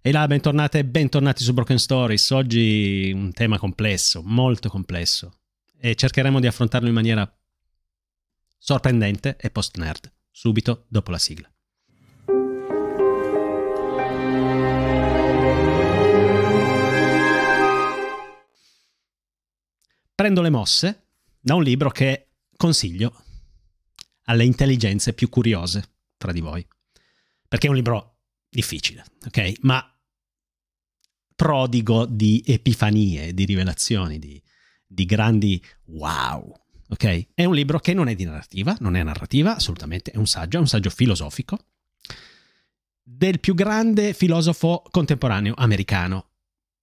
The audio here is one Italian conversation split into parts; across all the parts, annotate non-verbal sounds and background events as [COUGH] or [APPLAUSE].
E là, bentornate e bentornati su Broken Stories. Oggi un tema complesso, molto complesso. E cercheremo di affrontarlo in maniera sorprendente e post-nerd, subito dopo la sigla. Prendo le mosse da un libro che consiglio alle intelligenze più curiose tra di voi. Perché è un libro difficile, ok? Ma prodigo di epifanie, di rivelazioni, di, di grandi wow, ok? È un libro che non è di narrativa, non è narrativa assolutamente, è un saggio, è un saggio filosofico del più grande filosofo contemporaneo americano.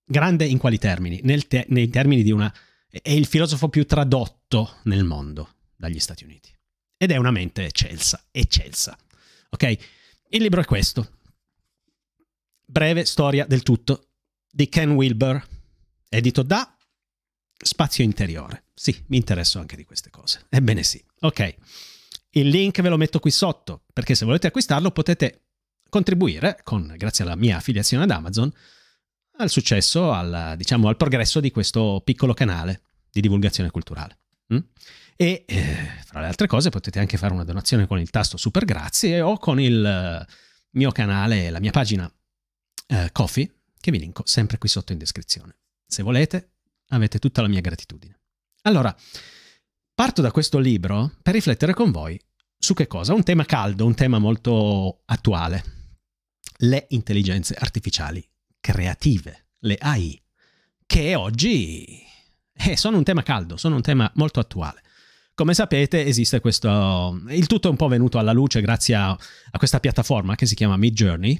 Grande in quali termini? Te nei termini di una... è il filosofo più tradotto nel mondo dagli Stati Uniti. Ed è una mente eccelsa, eccelsa. Ok? Il libro è questo. Breve storia del tutto di Ken Wilber, edito da Spazio Interiore. Sì, mi interesso anche di queste cose. Ebbene sì, ok. Il link ve lo metto qui sotto, perché se volete acquistarlo potete contribuire, con, grazie alla mia affiliazione ad Amazon, al successo, al, diciamo, al progresso di questo piccolo canale di divulgazione culturale. Mm? E eh, fra le altre cose potete anche fare una donazione con il tasto super grazie o con il eh, mio canale, la mia pagina eh, Coffee, che vi linko sempre qui sotto in descrizione. Se volete, avete tutta la mia gratitudine. Allora, parto da questo libro per riflettere con voi su che cosa? Un tema caldo, un tema molto attuale. Le intelligenze artificiali creative, le AI, che oggi eh, sono un tema caldo, sono un tema molto attuale. Come sapete esiste questo... il tutto è un po' venuto alla luce grazie a, a questa piattaforma che si chiama Midjourney,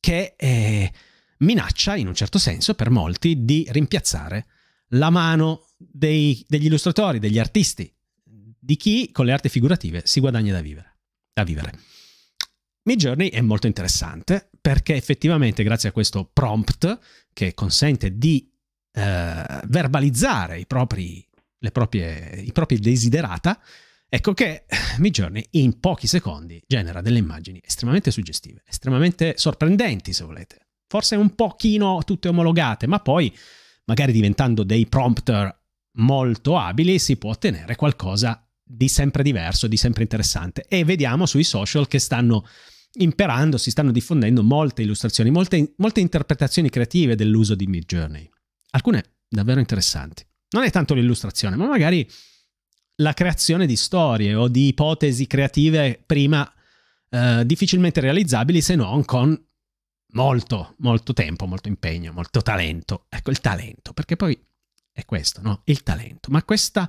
che eh, minaccia, in un certo senso, per molti, di rimpiazzare la mano dei, degli illustratori, degli artisti, di chi con le arti figurative si guadagna da vivere. Da vivere. Midjourney è molto interessante perché effettivamente grazie a questo prompt che consente di eh, verbalizzare i propri, proprie, i propri desiderata, Ecco che Midjourney in pochi secondi genera delle immagini estremamente suggestive, estremamente sorprendenti se volete. Forse un pochino tutte omologate, ma poi magari diventando dei prompter molto abili si può ottenere qualcosa di sempre diverso, di sempre interessante. E vediamo sui social che stanno imperando, si stanno diffondendo molte illustrazioni, molte, molte interpretazioni creative dell'uso di Midjourney. Alcune davvero interessanti. Non è tanto l'illustrazione, ma magari la creazione di storie o di ipotesi creative prima eh, difficilmente realizzabili se non con molto, molto tempo, molto impegno, molto talento. Ecco il talento, perché poi è questo, no? Il talento. Ma questa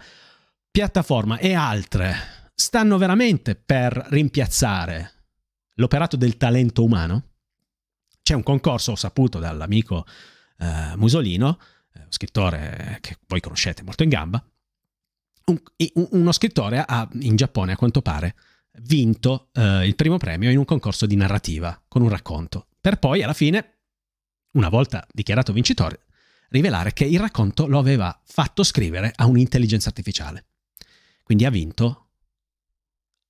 piattaforma e altre stanno veramente per rimpiazzare l'operato del talento umano? C'è un concorso, ho saputo dall'amico eh, Musolino, eh, scrittore che voi conoscete molto in gamba, un, uno scrittore ha, in Giappone, a quanto pare, vinto eh, il primo premio in un concorso di narrativa con un racconto, per poi alla fine, una volta dichiarato vincitore, rivelare che il racconto lo aveva fatto scrivere a un'intelligenza artificiale. Quindi ha vinto,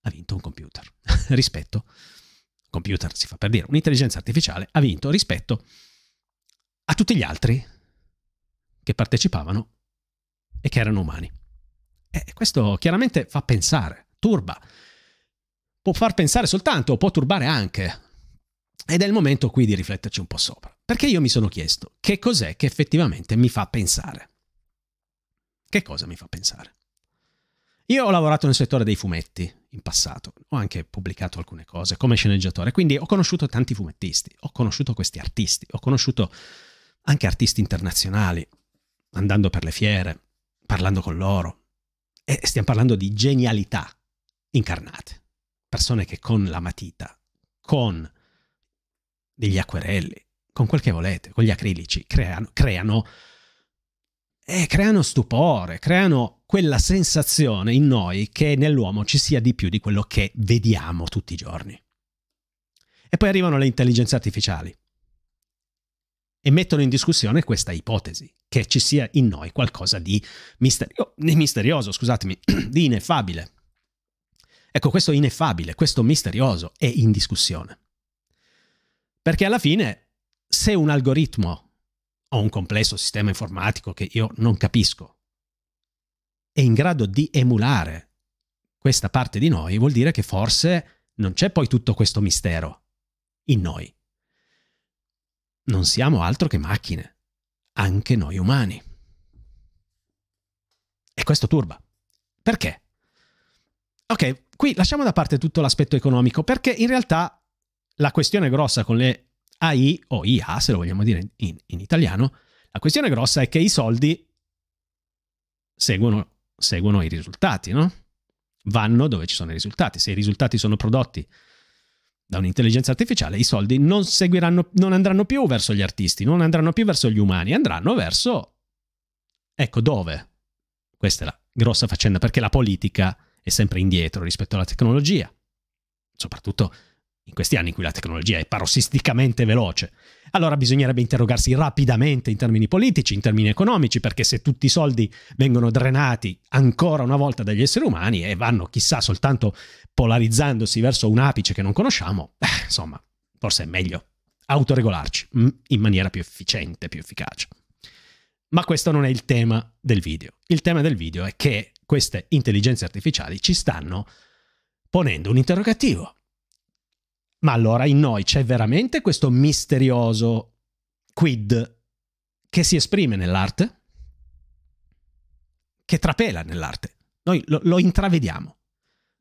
ha vinto un computer [LAUGHS] rispetto, computer si fa per dire, un'intelligenza artificiale ha vinto rispetto a tutti gli altri che partecipavano e che erano umani. E questo chiaramente fa pensare, turba. Può far pensare soltanto, può turbare anche. Ed è il momento qui di rifletterci un po' sopra. Perché io mi sono chiesto che cos'è che effettivamente mi fa pensare. Che cosa mi fa pensare? Io ho lavorato nel settore dei fumetti in passato, ho anche pubblicato alcune cose come sceneggiatore, quindi ho conosciuto tanti fumettisti, ho conosciuto questi artisti, ho conosciuto anche artisti internazionali, andando per le fiere, parlando con loro, e eh, stiamo parlando di genialità incarnate, persone che con la matita, con degli acquerelli, con quel che volete, con gli acrilici, creano, creano, eh, creano stupore, creano quella sensazione in noi che nell'uomo ci sia di più di quello che vediamo tutti i giorni. E poi arrivano le intelligenze artificiali, e mettono in discussione questa ipotesi, che ci sia in noi qualcosa di, misterio, misterioso, scusatemi, [CLEARS THROAT] di ineffabile. Ecco, questo ineffabile, questo misterioso è in discussione. Perché alla fine, se un algoritmo o un complesso sistema informatico che io non capisco è in grado di emulare questa parte di noi, vuol dire che forse non c'è poi tutto questo mistero in noi non siamo altro che macchine, anche noi umani. E questo turba. Perché? Ok, qui lasciamo da parte tutto l'aspetto economico, perché in realtà la questione grossa con le AI, o IA se lo vogliamo dire in, in italiano, la questione grossa è che i soldi seguono, seguono i risultati, no? Vanno dove ci sono i risultati. Se i risultati sono prodotti da un'intelligenza artificiale, i soldi non, non andranno più verso gli artisti, non andranno più verso gli umani, andranno verso... Ecco dove? Questa è la grossa faccenda, perché la politica è sempre indietro rispetto alla tecnologia, soprattutto in questi anni in cui la tecnologia è parossisticamente veloce, allora bisognerebbe interrogarsi rapidamente in termini politici, in termini economici, perché se tutti i soldi vengono drenati ancora una volta dagli esseri umani e vanno chissà soltanto polarizzandosi verso un apice che non conosciamo, eh, insomma, forse è meglio autoregolarci mm, in maniera più efficiente, più efficace. Ma questo non è il tema del video. Il tema del video è che queste intelligenze artificiali ci stanno ponendo un interrogativo ma allora in noi c'è veramente questo misterioso quid che si esprime nell'arte, che trapela nell'arte. Noi lo, lo intravediamo.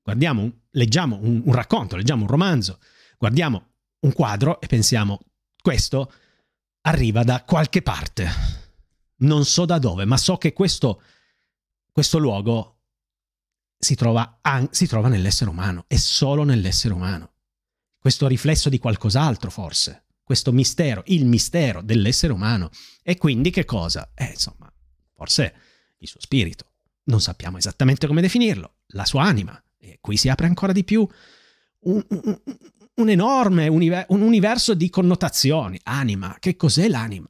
Guardiamo, leggiamo un, un racconto, leggiamo un romanzo, guardiamo un quadro e pensiamo questo arriva da qualche parte. Non so da dove, ma so che questo, questo luogo si trova, si trova nell'essere umano è solo nell'essere umano questo riflesso di qualcos'altro forse, questo mistero, il mistero dell'essere umano. E quindi che cosa? Eh, insomma, forse il suo spirito. Non sappiamo esattamente come definirlo, la sua anima. E qui si apre ancora di più un, un, un enorme univer- un universo di connotazioni. Anima, che cos'è l'anima?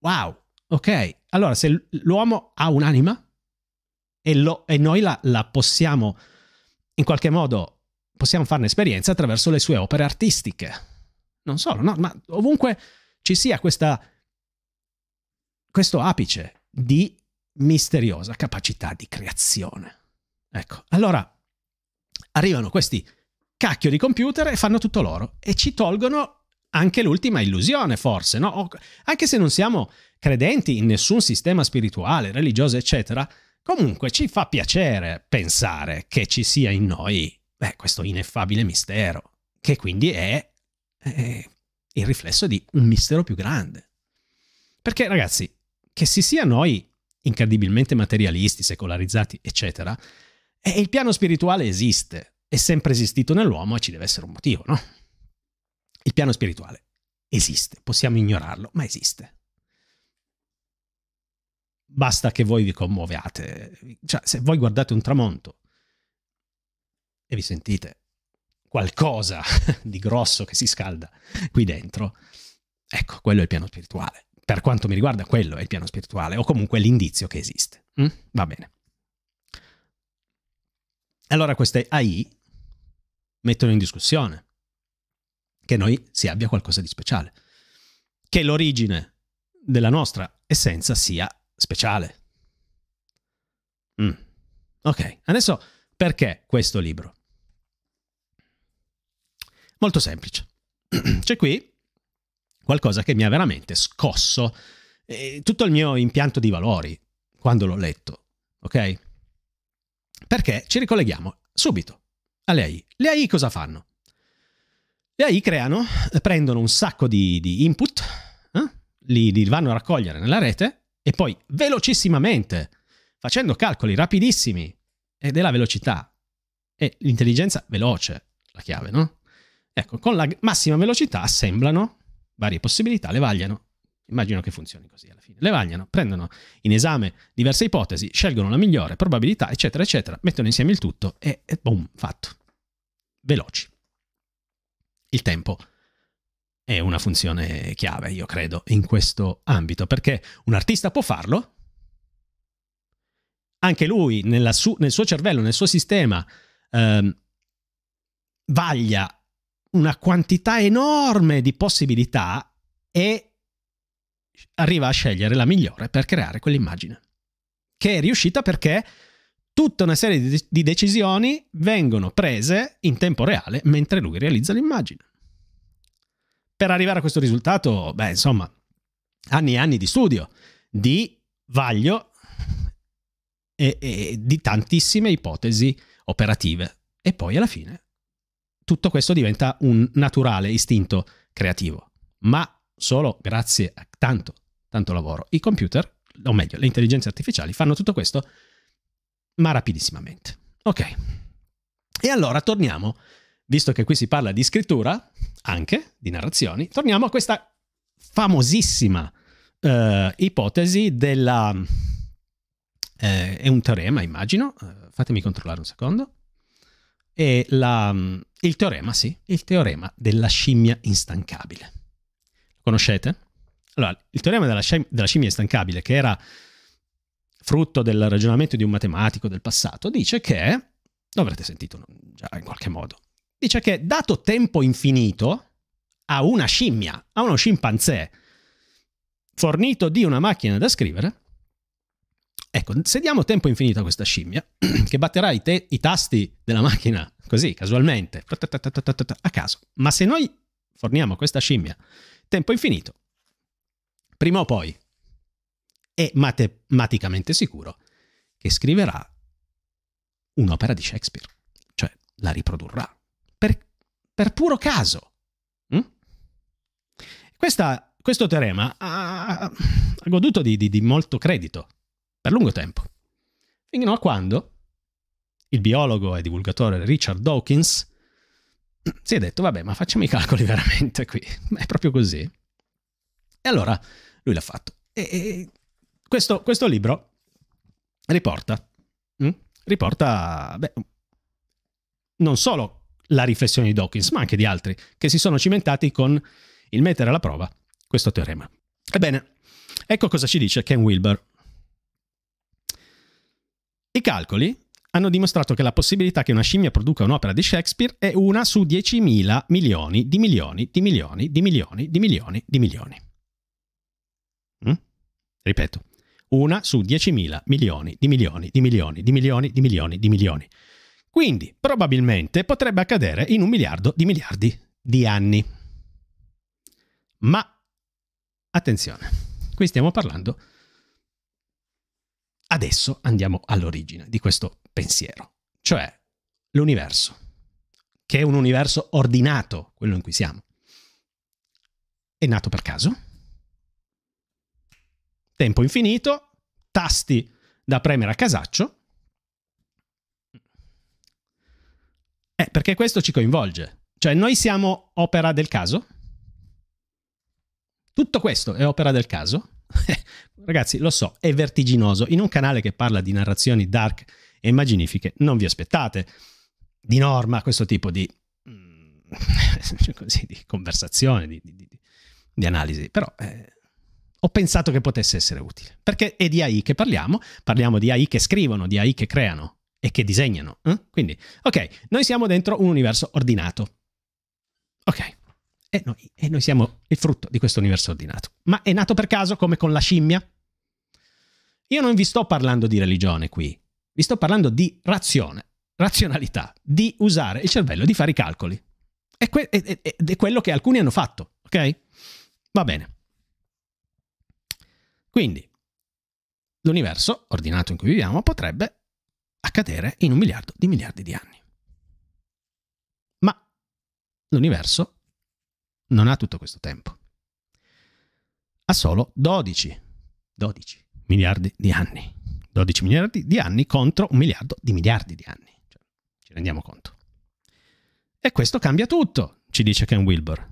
Wow, ok. Allora, se l'uomo ha un'anima e, lo, e noi la, la possiamo in qualche modo possiamo farne esperienza attraverso le sue opere artistiche. Non solo, no, ma ovunque ci sia questa, questo apice di misteriosa capacità di creazione. Ecco, allora arrivano questi cacchio di computer e fanno tutto loro e ci tolgono anche l'ultima illusione, forse, no? anche se non siamo credenti in nessun sistema spirituale, religioso, eccetera, comunque ci fa piacere pensare che ci sia in noi beh, questo ineffabile mistero, che quindi è, è il riflesso di un mistero più grande. Perché ragazzi, che si sia noi incredibilmente materialisti, secolarizzati, eccetera, eh, il piano spirituale esiste, è sempre esistito nell'uomo e ci deve essere un motivo, no? Il piano spirituale esiste, possiamo ignorarlo, ma esiste. Basta che voi vi commuoviate, cioè se voi guardate un tramonto e vi sentite qualcosa [LAUGHS] di grosso che si scalda qui dentro, ecco, quello è il piano spirituale. Per quanto mi riguarda, quello è il piano spirituale, o comunque l'indizio che esiste. Mm? Va bene. Allora queste AI mettono in discussione che noi si abbia qualcosa di speciale, che l'origine della nostra essenza sia speciale. Mm. Ok, adesso perché questo libro? Molto semplice. [CLEARS THROAT] C'è qui qualcosa che mi ha veramente scosso eh, tutto il mio impianto di valori quando l'ho letto, ok? Perché ci ricolleghiamo subito alle AI. Le AI cosa fanno? Le AI creano, prendono un sacco di, di input, eh? li, li vanno a raccogliere nella rete e poi velocissimamente, facendo calcoli rapidissimi, ed è la velocità. E l'intelligenza veloce, la chiave, no? Ecco, con la massima velocità assemblano varie possibilità, le vagliano. Immagino che funzioni così alla fine. Le vagliano, prendono in esame diverse ipotesi, scelgono la migliore probabilità, eccetera, eccetera, mettono insieme il tutto e, e boom, fatto. Veloci. Il tempo è una funzione chiave, io credo, in questo ambito, perché un artista può farlo, anche lui su, nel suo cervello, nel suo sistema, ehm, vaglia una quantità enorme di possibilità e arriva a scegliere la migliore per creare quell'immagine, che è riuscita perché tutta una serie di, di decisioni vengono prese in tempo reale mentre lui realizza l'immagine. Per arrivare a questo risultato, beh, insomma, anni e anni di studio, di vaglio e, e di tantissime ipotesi operative. E poi alla fine tutto questo diventa un naturale istinto creativo, ma solo grazie a tanto, tanto lavoro. I computer, o meglio, le intelligenze artificiali fanno tutto questo, ma rapidissimamente. Ok. E allora torniamo, visto che qui si parla di scrittura, anche di narrazioni, torniamo a questa famosissima eh, ipotesi della eh, è un teorema, immagino, eh, fatemi controllare un secondo. È la, mm, il teorema, sì, il teorema della scimmia instancabile. Lo conoscete? Allora, il teorema della, scimmia, della scimmia instancabile, che era frutto del ragionamento di un matematico del passato, dice che, lo avrete sentito già in qualche modo, dice che dato tempo infinito a una scimmia, a uno scimpanzé, fornito di una macchina da scrivere, Ecco, se diamo tempo infinito a questa scimmia, [CLEARS THROAT] che batterà i, te- i tasti della macchina così, casualmente, a caso, ma se noi forniamo a questa scimmia tempo infinito, prima o poi è matematicamente sicuro che scriverà un'opera di Shakespeare, cioè la riprodurrà, per, per puro caso. Mm? Questa, questo teorema ha, ha goduto di, di, di molto credito per lungo tempo, fino a quando il biologo e divulgatore Richard Dawkins si è detto, vabbè, ma facciamo i calcoli veramente qui, è proprio così. E allora lui l'ha fatto. E, e questo, questo, libro riporta, mh? Mm, riporta beh, non solo la riflessione di Dawkins, ma anche di altri che si sono cimentati con il mettere alla prova questo teorema. Ebbene, ecco cosa ci dice Ken Wilber i calcoli hanno dimostrato che la possibilità che una scimmia produca un'opera di Shakespeare è una su 10.000 milioni di milioni di milioni di milioni di milioni di milioni. Mm? Ripeto, una su 10.000 milioni di milioni di milioni di milioni di milioni di milioni. Quindi, probabilmente potrebbe accadere in un miliardo di miliardi di anni. Ma, attenzione, qui stiamo parlando di Adesso andiamo all'origine di questo pensiero, cioè l'universo, che è un universo ordinato, quello in cui siamo. È nato per caso? Tempo infinito, tasti da premere a casaccio. Eh, perché questo ci coinvolge. Cioè, noi siamo opera del caso? Tutto questo è opera del caso? [LAUGHS] Ragazzi, lo so, è vertiginoso. In un canale che parla di narrazioni dark e immaginifiche, non vi aspettate di norma questo tipo di, mm, [LAUGHS] così, di conversazione, di, di, di, analisi. Però eh, ho pensato che potesse essere utile. Perché è di AI che parliamo, parliamo di AI che scrivono, di AI che creano e che disegnano. Eh? Quindi, ok, noi siamo dentro un universo ordinato. Ok. E noi, e noi siamo il frutto di questo universo ordinato. Ma è nato per caso come con la scimmia? Io non vi sto parlando di religione qui, vi sto parlando di razione, razionalità, di usare il cervello, di fare i calcoli. È, que- è, è quello che alcuni hanno fatto, ok? Va bene. Quindi, l'universo ordinato in cui viviamo potrebbe accadere in un miliardo di miliardi di anni. Ma l'universo non ha tutto questo tempo. Ha solo 12, 12 miliardi di anni. 12 miliardi di anni contro un miliardo di miliardi di anni. Cioè, ci rendiamo conto. E questo cambia tutto, ci dice Ken Wilbur.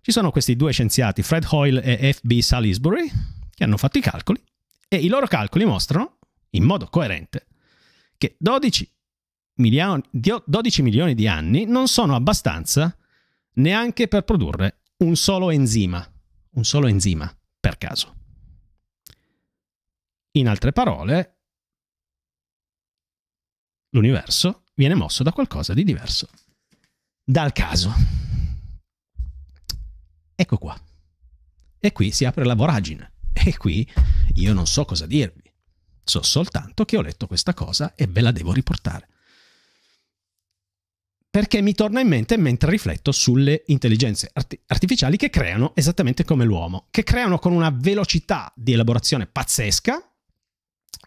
Ci sono questi due scienziati, Fred Hoyle e F.B. Salisbury, che hanno fatto i calcoli e i loro calcoli mostrano, in modo coerente, che 12 milioni, 12 milioni di anni non sono abbastanza neanche per produrre un solo enzima, un solo enzima per caso. In altre parole, l'universo viene mosso da qualcosa di diverso dal caso. Ecco qua. E qui si apre la voragine. E qui io non so cosa dirvi. So soltanto che ho letto questa cosa e ve la devo riportare perché mi torna in mente mentre rifletto sulle intelligenze art- artificiali che creano esattamente come l'uomo, che creano con una velocità di elaborazione pazzesca,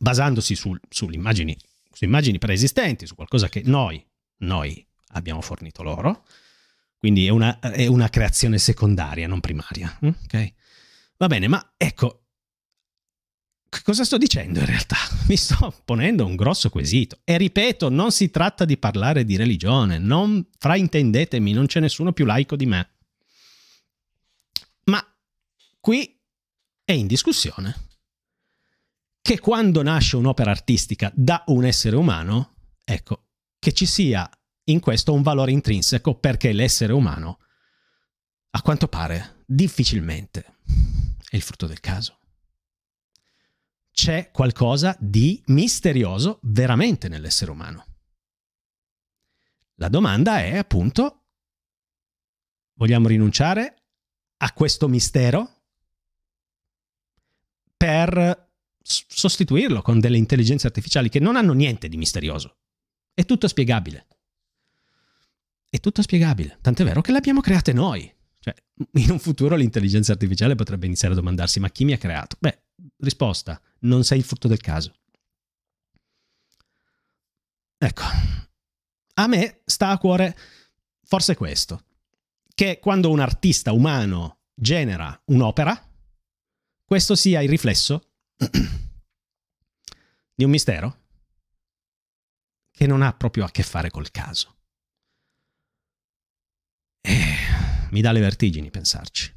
basandosi sul, su immagini preesistenti, su qualcosa che noi, noi abbiamo fornito loro. Quindi è una, è una creazione secondaria, non primaria. Mm, okay? Va bene, ma ecco, Cosa sto dicendo in realtà? [LAUGHS] Mi sto ponendo un grosso quesito. E ripeto, non si tratta di parlare di religione, non fraintendetemi, non c'è nessuno più laico di me. Ma qui è in discussione che quando nasce un'opera artistica da un essere umano, ecco, che ci sia in questo un valore intrinseco perché l'essere umano, a quanto pare, difficilmente è il frutto del caso c'è qualcosa di misterioso veramente nell'essere umano. La domanda è appunto, vogliamo rinunciare a questo mistero per sostituirlo con delle intelligenze artificiali che non hanno niente di misterioso. È tutto spiegabile. È tutto spiegabile, tant'è vero che le abbiamo create noi. Cioè, in un futuro l'intelligenza artificiale potrebbe iniziare a domandarsi ma chi mi ha creato? Beh, Risposta, non sei il frutto del caso. Ecco, a me sta a cuore forse questo, che quando un artista umano genera un'opera, questo sia il riflesso [CLEARS THROAT] di un mistero che non ha proprio a che fare col caso. Eh, mi dà le vertigini pensarci.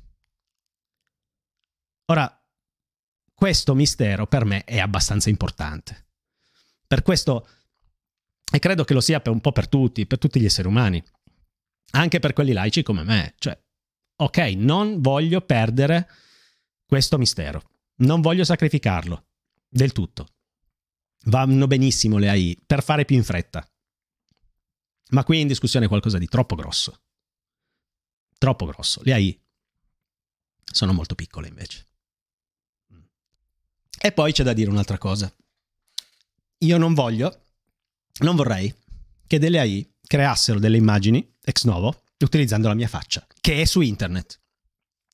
Ora, questo mistero per me è abbastanza importante. Per questo, e credo che lo sia per un po' per tutti, per tutti gli esseri umani, anche per quelli laici come me, cioè, ok, non voglio perdere questo mistero, non voglio sacrificarlo del tutto. Vanno benissimo le AI per fare più in fretta. Ma qui è in discussione qualcosa di troppo grosso. Troppo grosso. Le AI sono molto piccole invece. E poi c'è da dire un'altra cosa. Io non voglio, non vorrei che delle AI creassero delle immagini ex novo utilizzando la mia faccia, che è su internet.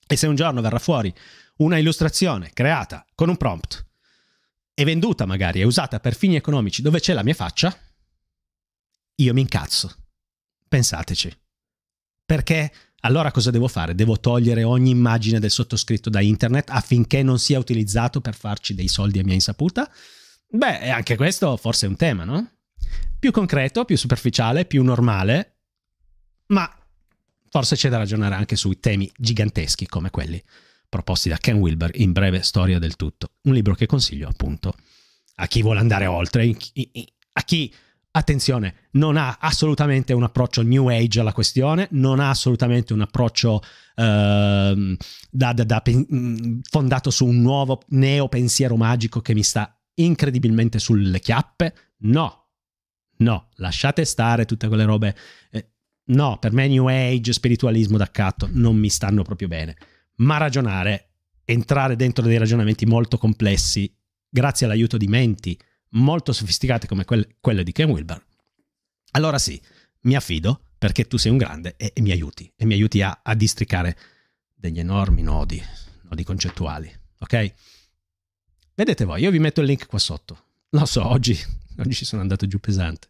E se un giorno verrà fuori una illustrazione creata con un prompt e venduta magari e usata per fini economici dove c'è la mia faccia, io mi incazzo. Pensateci. Perché allora cosa devo fare? Devo togliere ogni immagine del sottoscritto da internet affinché non sia utilizzato per farci dei soldi a mia insaputa? Beh, anche questo forse è un tema, no? Più concreto, più superficiale, più normale, ma forse c'è da ragionare anche sui temi giganteschi come quelli proposti da Ken Wilber in Breve Storia del Tutto, un libro che consiglio appunto a chi vuole andare oltre, a chi attenzione, non ha assolutamente un approccio new age alla questione, non ha assolutamente un approccio eh, da, da, da, mm, fondato su un nuovo neopensiero magico che mi sta incredibilmente sulle chiappe. No, no, lasciate stare tutte quelle robe. Eh, no, per me new age, spiritualismo d'accatto non mi stanno proprio bene. Ma ragionare, entrare dentro dei ragionamenti molto complessi, grazie all'aiuto di menti molto sofisticate come quelle, quelle di Ken Wilber, allora sì, mi affido perché tu sei un grande e, e mi aiuti, e mi aiuti a, a districare degli enormi nodi, nodi concettuali, ok? Vedete voi, io vi metto il link qua sotto. Lo so, oggi, [LAUGHS] oggi ci sono andato giù pesante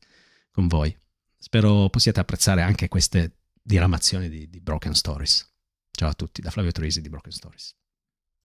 con voi. Spero possiate apprezzare anche queste diramazioni di, di Broken Stories. Ciao a tutti, da Flavio Troisi di Broken Stories.